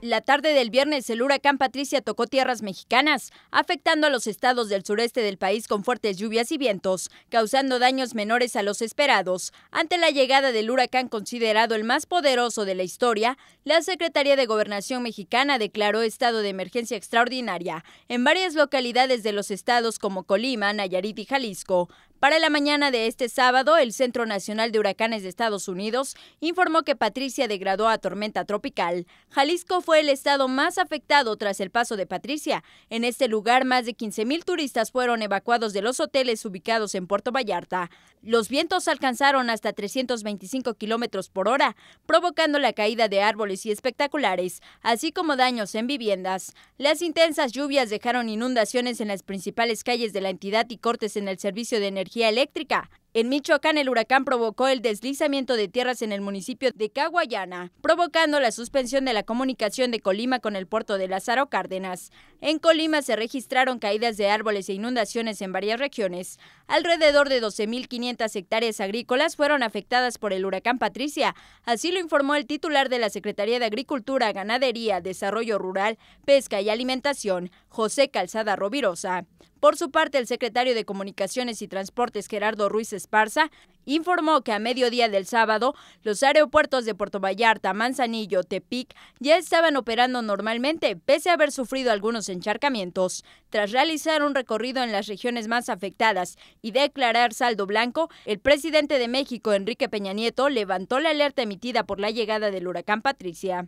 La tarde del viernes, el huracán Patricia tocó tierras mexicanas, afectando a los estados del sureste del país con fuertes lluvias y vientos, causando daños menores a los esperados. Ante la llegada del huracán considerado el más poderoso de la historia, la Secretaría de Gobernación mexicana declaró estado de emergencia extraordinaria en varias localidades de los estados como Colima, Nayarit y Jalisco. Para la mañana de este sábado, el Centro Nacional de Huracanes de Estados Unidos informó que Patricia degradó a tormenta tropical. Jalisco fue el estado más afectado tras el paso de Patricia. En este lugar, más de 15.000 turistas fueron evacuados de los hoteles ubicados en Puerto Vallarta. Los vientos alcanzaron hasta 325 kilómetros por hora, provocando la caída de árboles y espectaculares, así como daños en viviendas. Las intensas lluvias dejaron inundaciones en las principales calles de la entidad y cortes en el servicio de energía energía eléctrica. En Michoacán, el huracán provocó el deslizamiento de tierras en el municipio de Caguayana, provocando la suspensión de la comunicación de Colima con el puerto de Lázaro Cárdenas. En Colima se registraron caídas de árboles e inundaciones en varias regiones. Alrededor de 12.500 hectáreas agrícolas fueron afectadas por el huracán Patricia, así lo informó el titular de la Secretaría de Agricultura, Ganadería, Desarrollo Rural, Pesca y Alimentación, José Calzada Rovirosa. Por su parte, el secretario de Comunicaciones y Transportes Gerardo Ruiz Esparza informó que a mediodía del sábado los aeropuertos de Puerto Vallarta, Manzanillo, Tepic ya estaban operando normalmente pese a haber sufrido algunos encharcamientos. Tras realizar un recorrido en las regiones más afectadas y declarar saldo blanco, el presidente de México, Enrique Peña Nieto, levantó la alerta emitida por la llegada del huracán Patricia.